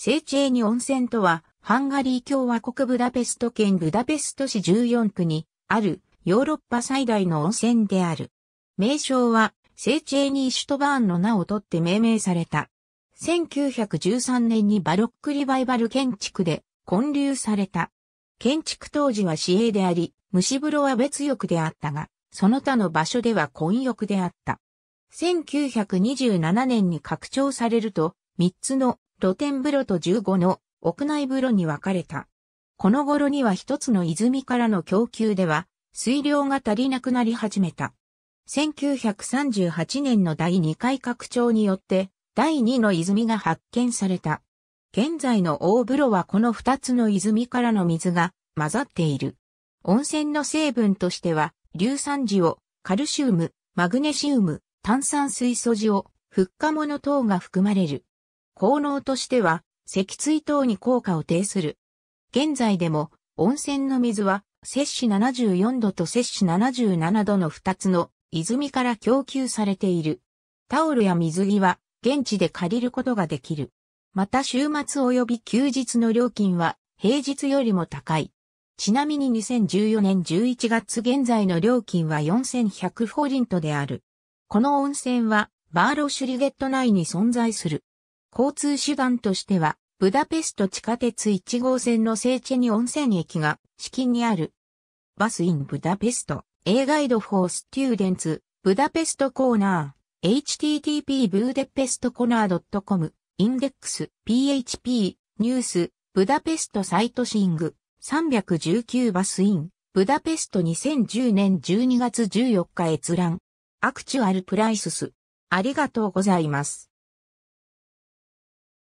セーチェーニ温泉とは、ハンガリー共和国ブダペスト県ブダペスト市14区にあるヨーロッパ最大の温泉である。名称はセーチェーニーシュトバーンの名を取って命名された。1913年にバロックリバイバル建築で建立された。建築当時は市営であり、虫風呂は別浴であったが、その他の場所では混浴であった。1927年に拡張されると、3つの露天風呂と15の屋内風呂に分かれた。この頃には一つの泉からの供給では、水量が足りなくなり始めた。1938年の第2回拡張によって、第2の泉が発見された。現在の大風呂はこの2つの泉からの水が混ざっている。温泉の成分としては、硫酸塩、カルシウム、マグネシウム、炭酸水素塩、フッ化物等が含まれる。効能としては、脊椎等に効果を呈する。現在でも、温泉の水は、摂氏74度と摂氏77度の2つの泉から供給されている。タオルや水着は、現地で借りることができる。また週末及び休日の料金は平日よりも高い。ちなみに2014年11月現在の料金は4100フォリントである。この温泉はバーロシュリゲット内に存在する。交通手段としては、ブダペスト地下鉄1号線の聖地に温泉駅が、至近にある。バスインブダペスト、A ガイドフォーステューデンツ、ブダペストコーナー、http ブーデペストコーナー .com、インデックス、php、ニュース、ブダペストサイトシング、319バスイン、ブダペスト2010年12月14日閲覧。アクチュアルプライスス。ありがとうございます。